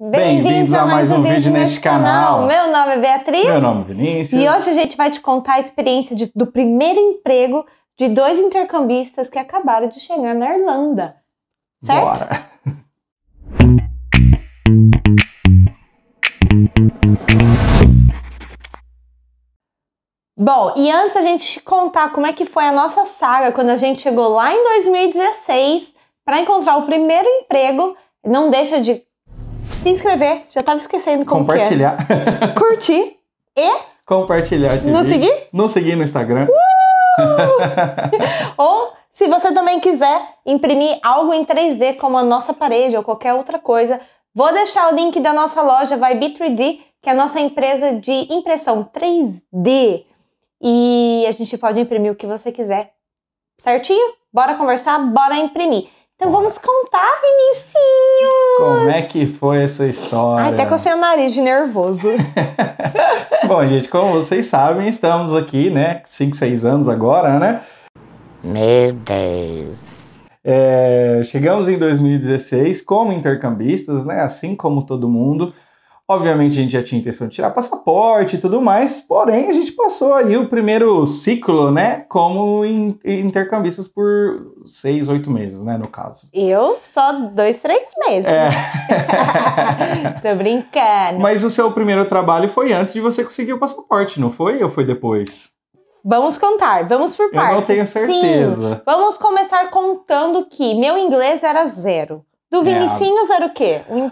Bem-vindos a mais um vídeo neste canal. Meu nome é Beatriz. Meu nome é Vinícius. E hoje a gente vai te contar a experiência de, do primeiro emprego de dois intercambistas que acabaram de chegar na Irlanda. Certo? Bora. Bom, e antes a gente contar como é que foi a nossa saga quando a gente chegou lá em 2016 para encontrar o primeiro emprego, não deixa de se inscrever, já tava esquecendo como Compartilhar. que é. Curtir e... Compartilhar esse Não vídeo. seguir? Nos seguir no Instagram. Uh! Ou... Se você também quiser imprimir algo em 3D, como a nossa parede ou qualquer outra coisa, vou deixar o link da nossa loja Vibe3D, que é a nossa empresa de impressão 3D. E a gente pode imprimir o que você quiser. Certinho? Bora conversar, bora imprimir. Então vamos contar, Vinicinho! Como é que foi essa história? Ai, até que eu sei o nariz de nervoso. Bom, gente, como vocês sabem, estamos aqui, né? 5, 6 anos agora, né? Meu Deus! É, chegamos em 2016 como intercambistas, né? Assim como todo mundo. Obviamente a gente já tinha intenção de tirar passaporte e tudo mais, porém a gente passou aí o primeiro ciclo, né? Como intercambistas por seis, oito meses, né? No caso. Eu só dois, três meses. É. Tô brincando. Mas o seu primeiro trabalho foi antes de você conseguir o passaporte, não foi? Ou foi depois? Vamos contar, vamos por partes. Eu não tenho certeza. Sim, vamos começar contando que meu inglês era zero. Do Vinicinhos é. era o quê? Um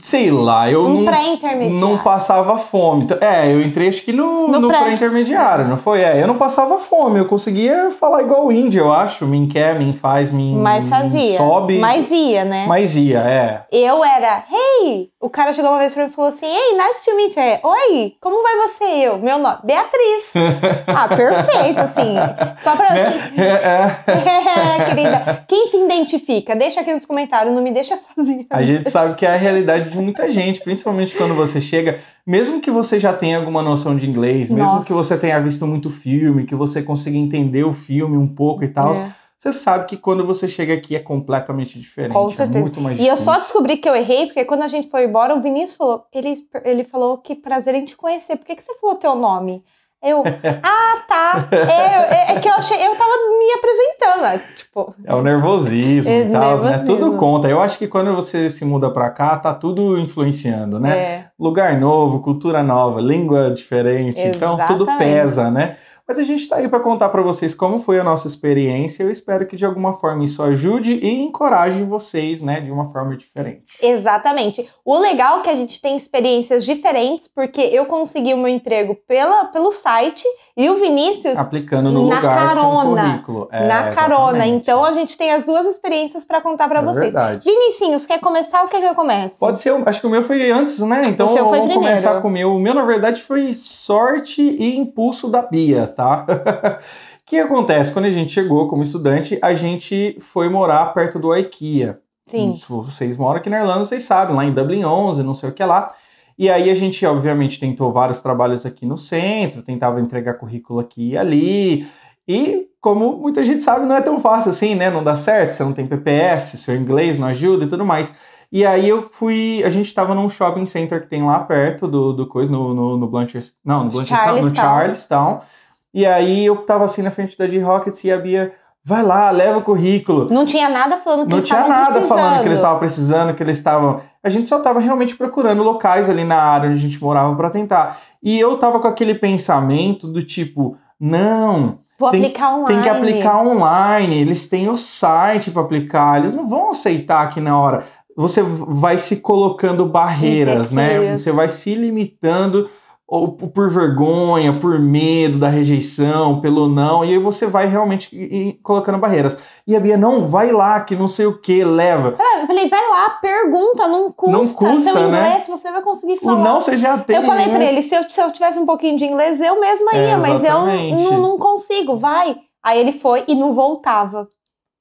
Sei lá, eu um não, não passava fome. Então, é, eu entrei acho que no, no, no pré-intermediário, pré não foi? É, eu não passava fome, eu conseguia falar igual índio, eu acho. Me quer, me faz, me. fazia. Sobe. Mas ia, né? Mas ia, é. Eu era, hey, o cara chegou uma vez pra mim e falou assim: Ei, nice to meet you. É, Oi, como vai você? Eu, meu nome, Beatriz. ah, perfeito, assim. Só pra. Né? é, é. querida. Quem se identifica? Deixa aqui nos comentários, não me deixa sozinha. A gente sabe que é a realidade de muita gente, principalmente quando você chega, mesmo que você já tenha alguma noção de inglês, mesmo que você tenha visto muito filme, que você consiga entender o filme um pouco e tal. É você sabe que quando você chega aqui é completamente diferente. Com é certeza. É muito mais difícil. E eu só descobri que eu errei, porque quando a gente foi embora, o Vinícius falou, ele, ele falou que prazer em te conhecer. Por que, que você falou teu nome? Eu, ah, tá. É, é, é, que eu achei, eu tava me apresentando, né, tipo. É o nervosismo é e tal, nervosismo. né? Tudo conta. Eu acho que quando você se muda pra cá, tá tudo influenciando, né? É. Lugar novo, cultura nova, língua diferente. Exatamente. Então tudo pesa, né? Mas a gente está aí para contar para vocês como foi a nossa experiência. Eu espero que de alguma forma isso ajude e encoraje vocês, né, de uma forma diferente. Exatamente. O legal é que a gente tem experiências diferentes, porque eu consegui o meu emprego pela, pelo site e o Vinícius. Aplicando no na lugar carona. É, na carona. Exatamente. Então a gente tem as duas experiências para contar para é vocês. Verdade. Vinicinhos, quer começar? O que, é que eu começo? Pode ser, acho que o meu foi antes, né? Então o vamos começar com o meu. O meu, na verdade, foi sorte e impulso da Bia, tá? O que acontece? Quando a gente chegou como estudante, a gente foi morar perto do IKEA. Sim. Se vocês moram aqui na Irlanda, vocês sabem, lá em Dublin 11, não sei o que lá. E aí a gente, obviamente, tentou vários trabalhos aqui no centro, tentava entregar currículo aqui e ali. E, como muita gente sabe, não é tão fácil assim, né? Não dá certo, você não tem PPS, seu inglês não ajuda e tudo mais. E aí eu fui. A gente tava num shopping center que tem lá perto do, do coisa, no, no, no Não, no Blanchardstown, no Charlestown. E aí eu tava assim na frente da De rockets e a Bia. Vai lá, leva o currículo. Não tinha nada falando que Não eles estavam precisando. Não tinha nada falando que eles estavam precisando, que eles estavam. A gente só estava realmente procurando locais ali na área onde a gente morava para tentar. E eu tava com aquele pensamento do tipo, não, Vou tem, aplicar online. Tem que aplicar online. Eles têm o site para aplicar. Eles não vão aceitar aqui na hora. Você vai se colocando barreiras, né? Você vai se limitando ou por vergonha, por medo da rejeição, pelo não, e aí você vai realmente colocando barreiras. E a Bia, não, vai lá, que não sei o que, leva. É, eu falei, vai lá, pergunta, não custa. Não custa, Seu né? inglês, né? você vai conseguir falar. O não você já tem. Eu falei né? pra ele, se eu, se eu tivesse um pouquinho de inglês, eu mesma é, ia, é, mas eu não, não consigo, vai. Aí ele foi e não voltava.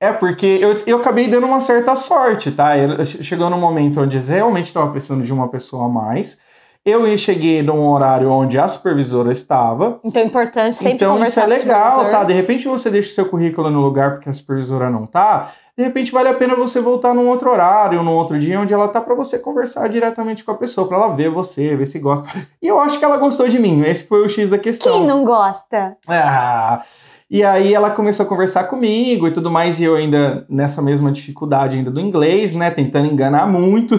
É, porque eu, eu acabei dando uma certa sorte, tá? chegou num momento onde realmente estava precisando de uma pessoa a mais, eu cheguei num horário onde a supervisora estava. Então é importante sempre Então isso é legal, tá? De repente você deixa o seu currículo no lugar porque a supervisora não tá. De repente vale a pena você voltar num outro horário, num outro dia onde ela tá para você conversar diretamente com a pessoa, para ela ver você, ver se gosta. E eu acho que ela gostou de mim. Esse foi o X da questão. Quem não gosta? Ah, e aí ela começou a conversar comigo e tudo mais, e eu ainda nessa mesma dificuldade ainda do inglês, né, tentando enganar muito.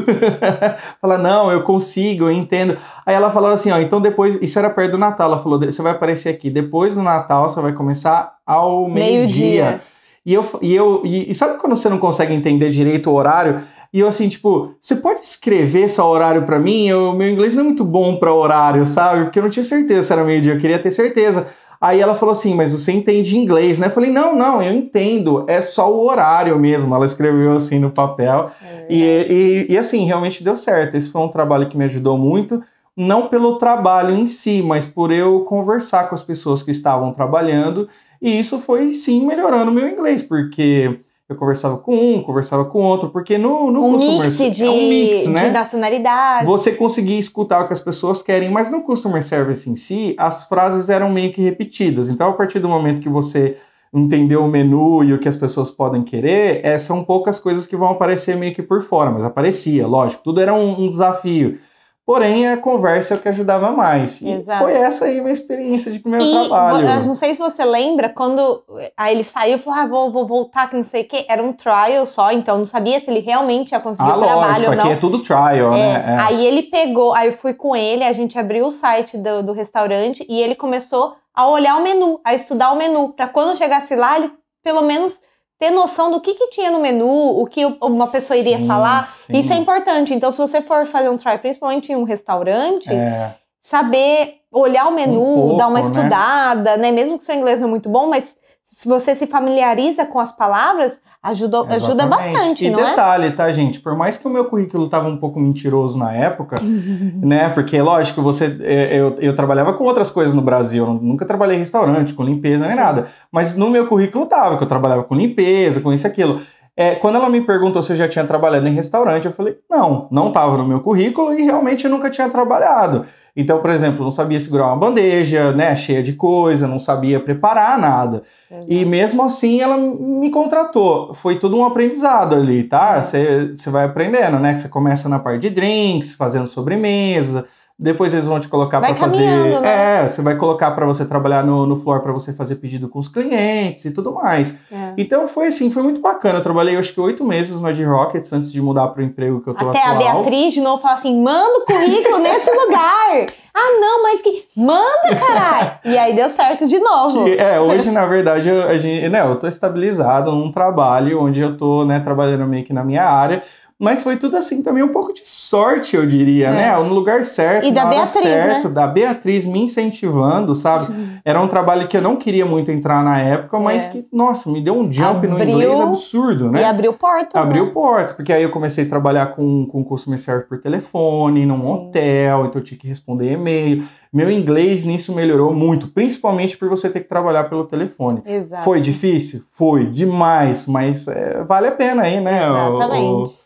Fala: "Não, eu consigo, eu entendo". Aí ela falou assim, ó, então depois, isso era perto do Natal, ela falou: "Você vai aparecer aqui depois do Natal, você vai começar ao meio-dia". Meio e eu e eu e, e sabe quando você não consegue entender direito o horário? E eu assim, tipo, você pode escrever só horário para mim? O meu inglês não é muito bom para horário, sabe? Porque eu não tinha certeza se era meio-dia, eu queria ter certeza. Aí ela falou assim, mas você entende inglês, né? Eu falei, não, não, eu entendo, é só o horário mesmo. Ela escreveu assim no papel. É. E, e, e assim, realmente deu certo. Esse foi um trabalho que me ajudou muito, não pelo trabalho em si, mas por eu conversar com as pessoas que estavam trabalhando. E isso foi sim melhorando o meu inglês, porque eu conversava com um, conversava com outro, porque no, no um customer mix de, é um mix, né? De nacionalidade. Você conseguia escutar o que as pessoas querem, mas no customer service em si, as frases eram meio que repetidas. Então, a partir do momento que você entendeu o menu e o que as pessoas podem querer, é, são poucas coisas que vão aparecer meio que por fora, mas aparecia, lógico, tudo era um, um desafio. Porém, a conversa é o que ajudava mais. E Exato. foi essa aí minha experiência de primeiro e, trabalho. Eu ah, não sei se você lembra, quando aí ele saiu e falou, ah, vou, vou, voltar, que não sei o quê. Era um trial só, então não sabia se ele realmente ia conseguir ah, o trabalho ou não. é tudo trial, é, né? É. Aí ele pegou, aí eu fui com ele, a gente abriu o site do, do restaurante e ele começou a olhar o menu, a estudar o menu, para quando chegasse lá, ele pelo menos ter noção do que, que tinha no menu, o que uma pessoa iria sim, falar. Sim. Isso é importante. Então, se você for fazer um try, principalmente em um restaurante, é. saber olhar o menu, um pouco, dar uma né? estudada, né? né? Mesmo que seu inglês não é muito bom, mas se você se familiariza com as palavras, ajuda, ajuda bastante, e não é? detalhe, é? tá, gente? Por mais que o meu currículo tava um pouco mentiroso na época, né? Porque, lógico, você é, eu, eu trabalhava com outras coisas no Brasil. Eu nunca trabalhei em restaurante, com limpeza, nem nada. Mas no meu currículo tava que eu trabalhava com limpeza, com isso e aquilo. É, quando ela me perguntou se eu já tinha trabalhado em restaurante, eu falei, não, não tava no meu currículo e realmente eu nunca tinha trabalhado. Então, por exemplo, não sabia segurar uma bandeja, né, cheia de coisa, não sabia preparar nada. E mesmo assim ela me contratou. Foi tudo um aprendizado ali, tá? É. Você vai aprendendo, né? Que você começa na parte de drinks, fazendo sobremesa, depois eles vão te colocar para fazer, né? é, você vai colocar para você trabalhar no, no floor para você fazer pedido com os clientes e tudo mais. É. É. Então foi assim, foi muito bacana. Eu trabalhei acho que oito meses no Ed Rockets antes de mudar para o emprego que eu tô Até atual. Até a Beatriz de novo fala assim: manda o currículo nesse lugar. Ah, não, mas que. Manda, caralho! e aí deu certo de novo. Que, é, hoje, na verdade, eu, a gente, né, eu tô estabilizado num trabalho onde eu tô, né, trabalhando meio que na minha área. Mas foi tudo assim também, um pouco de sorte, eu diria, né? é. né? No lugar certo, e da Beatriz, certo, né? da Beatriz me incentivando, sabe? Era um trabalho que eu não queria muito entrar na época, mas é. que, nossa, me deu um jump abriu, no inglês absurdo, né? E abriu portas. Abriu né? portas, porque aí eu comecei a trabalhar com, o customer service por telefone, num Sim. hotel, então eu tinha que responder e-mail. Meu inglês nisso melhorou muito, principalmente por você ter que trabalhar pelo telefone. Exato. Foi difícil? Foi demais, mas é, vale a pena aí, né? Exatamente. O, o,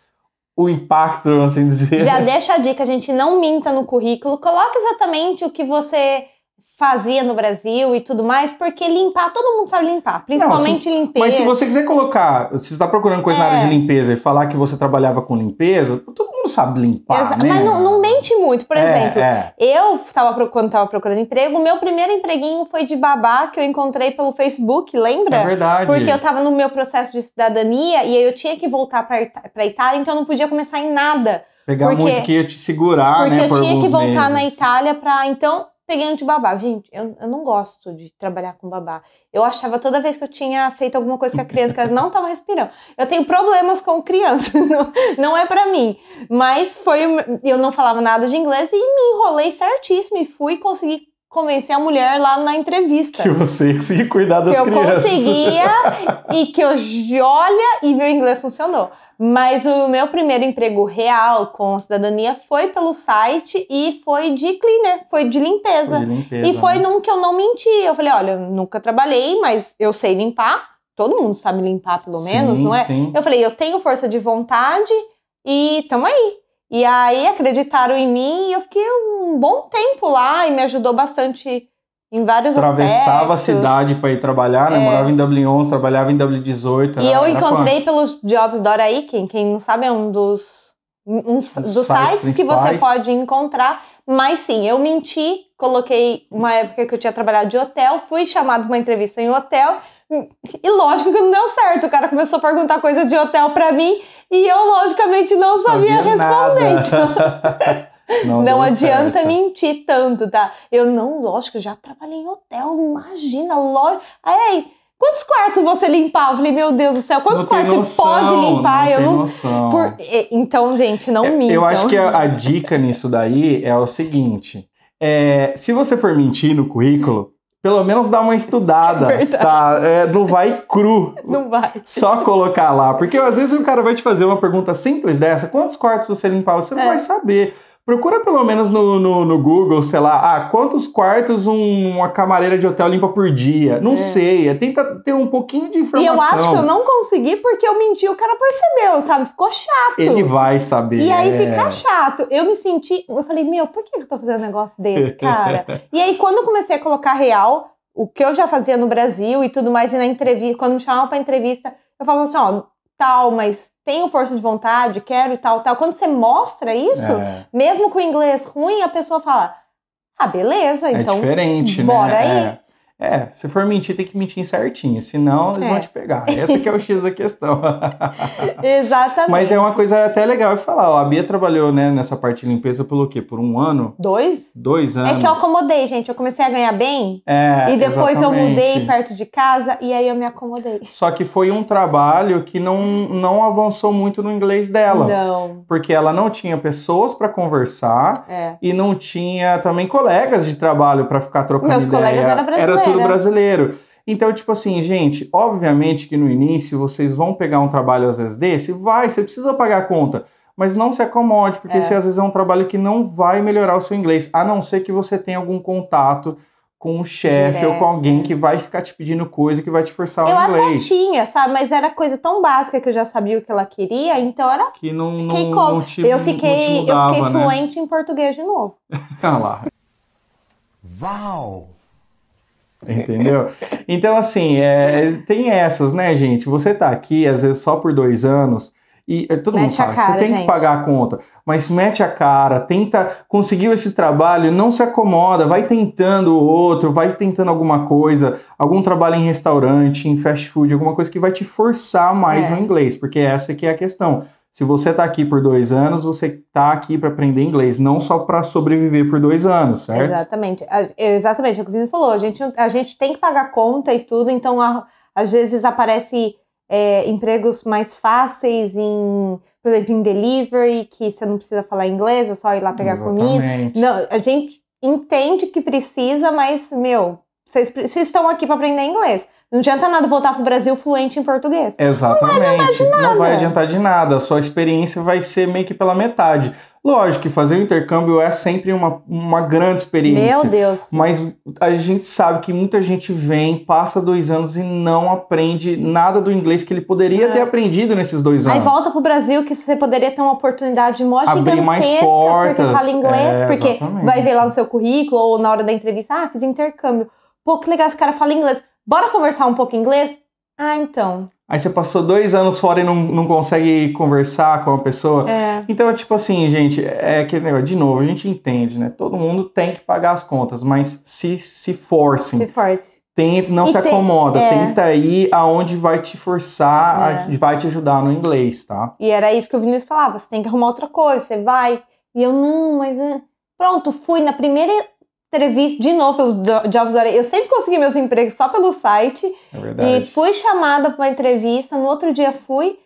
o impacto, assim dizer. Já deixa a dica, a gente não minta no currículo, coloque exatamente o que você fazia no Brasil e tudo mais, porque limpar, todo mundo sabe limpar, principalmente não, se, limpeza. Mas se você quiser colocar, se está procurando coisa é. na área de é. limpeza e falar que você trabalhava com limpeza, todo mundo sabe limpar, Exa né? Mas não, não, mente muito, por é, exemplo, é. eu tava, quando estava procurando emprego, meu primeiro empreguinho foi de babá, que eu encontrei pelo Facebook, lembra? É verdade. Porque eu estava no meu processo de cidadania e aí eu tinha que voltar para Itália, então eu não podia começar em nada. Pegar porque, muito que ia te segurar, porque né? Porque eu tinha que voltar meses. na Itália para então peguei um de babá. Gente, eu, eu não gosto de trabalhar com babá. Eu achava toda vez que eu tinha feito alguma coisa que a criança que não estava respirando. Eu tenho problemas com criança, não, não é para mim. Mas foi. Eu não falava nada de inglês e me enrolei certíssimo e fui conseguir convencer a mulher lá na entrevista. Que você conseguia cuidar das que crianças. Que eu conseguia e que eu olha e meu inglês funcionou. Mas o meu primeiro emprego real com a cidadania foi pelo site e foi de cleaner, foi de limpeza. Foi de limpeza e foi né? num que eu não menti. Eu falei, olha, eu nunca trabalhei, mas eu sei limpar. Todo mundo sabe limpar, pelo menos, sim, não é? Sim. Eu falei, eu tenho força de vontade e tamo aí. E aí acreditaram em mim e eu fiquei um bom tempo lá e me ajudou bastante em vários Atravessava aspectos. a cidade para ir trabalhar, né? É. Morava em W11, trabalhava em W18. E eu encontrei pelos Jobs Dora Iken, quem não sabe é um dos, um, dos sites, sites que você pode encontrar. Mas sim, eu menti, coloquei uma época que eu tinha trabalhado de hotel, fui chamado para uma entrevista em hotel. E lógico que não deu certo. O cara começou a perguntar coisa de hotel para mim e eu, logicamente, não sabia, sabia responder. Não, adianta certo. mentir tanto, tá? Eu não, lógico, já trabalhei em hotel, imagina, lógico. Aí, quantos quartos você limpava? Eu falei, meu Deus do céu, quantos não quartos noção, você pode limpar? Não eu não. Noção. Por... Então, gente, não é, minta. Eu acho que a, a dica nisso daí é o seguinte: é, se você for mentir no currículo, pelo menos dá uma estudada, é tá? É, não vai cru. Não vai. Só colocar lá. Porque às vezes o cara vai te fazer uma pergunta simples dessa, quantos quartos você limpava? Você é. não vai saber. Procura pelo menos no, no, no, Google, sei lá, ah, quantos quartos um, uma camareira de hotel limpa por dia? Não é. sei, é tenta ter um pouquinho de informação. E eu acho que eu não consegui porque eu menti, o cara percebeu, sabe? Ficou chato. Ele vai saber. E aí fica é. chato. Eu me senti, eu falei, meu, por que eu tô fazendo um negócio desse, cara? e aí quando eu comecei a colocar real, o que eu já fazia no Brasil e tudo mais, e na entrevista, quando me chamavam pra entrevista, eu falava assim, ó, tal, mas tenho força de vontade, quero e tal, tal. Quando você mostra isso, é. mesmo com o inglês ruim, a pessoa fala: ah, beleza, é então. É diferente, bora né? aí. É. É, se for mentir, tem que mentir certinho, senão eles é. vão te pegar. Essa que é o X da questão. Exatamente. Mas é uma coisa até legal eu falar. Ó, a Bia trabalhou né, nessa parte de limpeza pelo quê? Por um ano? Dois? Dois anos. É que eu acomodei, gente. Eu comecei a ganhar bem. É, e depois exatamente. eu mudei perto de casa e aí eu me acomodei. Só que foi um trabalho que não, não avançou muito no inglês dela. Não. Porque ela não tinha pessoas para conversar é. e não tinha também colegas de trabalho para ficar trocando Meus ideia. Meus colegas eram brasileiros. Era futuro brasileiro. Então, tipo assim, gente, obviamente que no início vocês vão pegar um trabalho às vezes desse, vai, você precisa pagar a conta, mas não se acomode, porque é. esse às vezes é um trabalho que não vai melhorar o seu inglês, a não ser que você tenha algum contato com o chefe ou com alguém que vai ficar te pedindo coisa que vai te forçar o inglês. Eu até tinha, sabe? Mas era coisa tão básica que eu já sabia o que ela queria, então era... Que não, fiquei não, como? Não te, eu fiquei, mudava, eu fiquei né? fluente em português de novo. Olha ah lá. Uau! Entendeu? Então, assim, é, tem essas, né, gente? Você tá aqui, às vezes, só por dois anos, e é, todo mete mundo sabe, cara, você tem gente. que pagar a conta. Mas mete a cara, tenta, conseguiu esse trabalho, não se acomoda, vai tentando outro, vai tentando alguma coisa, algum trabalho em restaurante, em fast food, alguma coisa que vai te forçar mais é. inglês, porque essa que é a questão. Se você está aqui por dois anos, você está aqui para aprender inglês, não só para sobreviver por dois anos, certo? Exatamente. Exatamente, é o que o Vinícius falou. A gente, a gente tem que pagar conta e tudo, então a, às vezes aparecem é, empregos mais fáceis em, por exemplo, em delivery, que você não precisa falar inglês, é só ir lá pegar Exatamente. comida. Não, a gente entende que precisa, mas, meu, vocês estão aqui para aprender inglês. Não adianta nada voltar para o Brasil fluente em português. Exatamente. Não vai, de nada. não vai adiantar de nada. A sua experiência vai ser meio que pela metade. Lógico que fazer o intercâmbio é sempre uma, uma grande experiência. Meu Deus. Mas a gente sabe que muita gente vem, passa dois anos e não aprende nada do inglês que ele poderia é. ter aprendido nesses dois anos. Aí volta pro Brasil que você poderia ter uma oportunidade mó Abrir mais portas. porque fala inglês, é, porque vai ver lá no seu currículo ou na hora da entrevista, ah, fiz intercâmbio. Pô, que legal, esse cara fala inglês. Bora conversar um pouco em inglês? Ah, então. Aí você passou dois anos fora e não, não consegue conversar com a pessoa. É. Então, é tipo assim, gente, é aquele negócio, de novo, a gente entende, né? Todo mundo tem que pagar as contas, mas se, se forcem. Se force. não e se tem, acomoda, é. tenta ir aonde vai te forçar, é. a, vai te ajudar no inglês, tá? E era isso que o Vinícius falava, você tem que arrumar outra coisa, você vai. E eu, não, mas... Ah, pronto, fui na primeira entrevista de novo pelo Jobs Eu sempre consegui meus empregos só pelo site. É verdade. E fui chamada para uma entrevista, no outro dia fui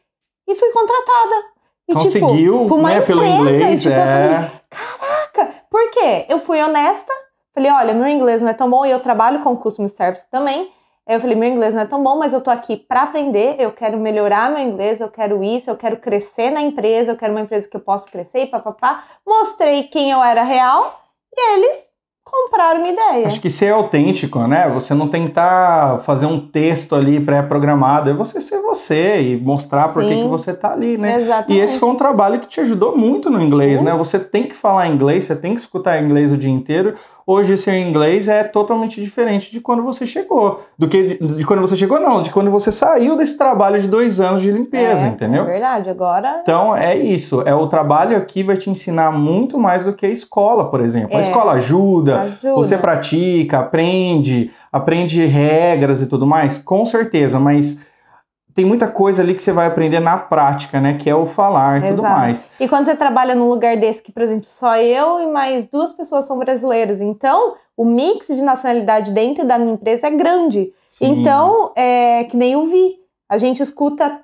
e fui contratada. E, tipo, Conseguiu, tipo, por uma né, empresa, pelo inglês, e, tipo, é... falei, caraca, por quê? Eu fui honesta, falei, olha, meu inglês não é tão bom e eu trabalho com customer service também. Eu falei, meu inglês não é tão bom, mas eu tô aqui para aprender, eu quero melhorar meu inglês, eu quero isso, eu quero crescer na empresa, eu quero uma empresa que eu possa crescer e papapá. Mostrei quem eu era real e eles comprar uma ideia. Acho que ser autêntico, né? Você não tentar fazer um texto ali pré-programado, é você ser você e mostrar por que, que você está ali, né? Exatamente. E esse foi um trabalho que te ajudou muito no inglês, né? Você tem que falar inglês, você tem que escutar inglês o dia inteiro, hoje seu inglês é totalmente diferente de quando você chegou. Do que de, de quando você chegou, não, de quando você saiu desse trabalho de dois anos de limpeza, é, entendeu? É verdade, agora. Então é isso. É o trabalho aqui vai te ensinar muito mais do que a escola, por exemplo. É, a escola ajuda, ajuda, você pratica, aprende, aprende regras e tudo mais, com certeza, mas tem muita coisa ali que você vai aprender na prática, né? Que é o falar e tudo mais. E quando você trabalha num lugar desse, que, por exemplo, só eu e mais duas pessoas são brasileiras, então o mix de nacionalidade dentro da minha empresa é grande. Sim. Então, é que nem eu vi. A gente escuta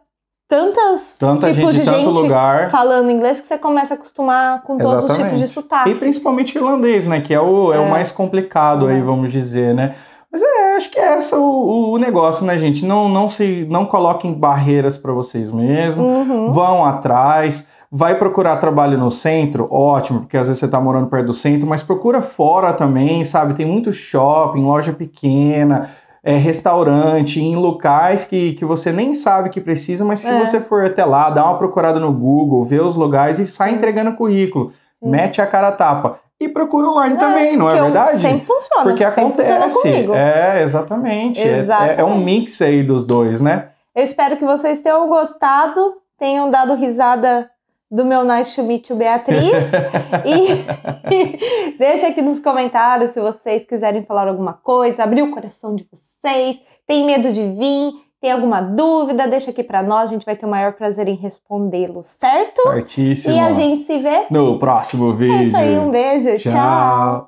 tantas Tanta tipos gente, de gente lugar. falando inglês que você começa a acostumar com Exatamente. todos os tipos de sotaque. E principalmente irlandês, né? Que é o, é. é o mais complicado é. aí, vamos dizer, né? Mas é, acho que é esse o, o negócio, né, gente? Não, não se, não coloquem barreiras para vocês mesmos, uhum. vão atrás. Vai procurar trabalho no centro? Ótimo, porque às vezes você está morando perto do centro, mas procura fora também, sabe? Tem muito shopping, loja pequena, é, restaurante, em locais que, que você nem sabe que precisa, mas se é. você for até lá, dá uma procurada no Google, vê os lugares e sai entregando currículo. Hum. Mete a cara a tapa e procura online é, também, não é, é verdade? Sempre funciona. Porque acontece. É, exatamente. exatamente. É, é, é um mix aí dos dois, né? Eu espero que vocês tenham gostado, tenham dado risada do meu Nice to Meet you, Beatriz. e deixa aqui nos comentários se vocês quiserem falar alguma coisa, abrir o coração de vocês, tem medo de vir tem alguma dúvida? Deixa aqui para nós, a gente vai ter o maior prazer em respondê-lo, certo? Certíssimo. E a gente se vê no próximo vídeo. É isso aí, um beijo. tchau.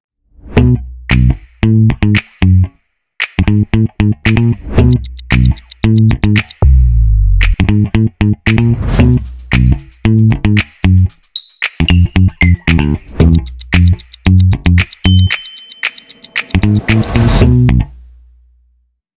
tchau.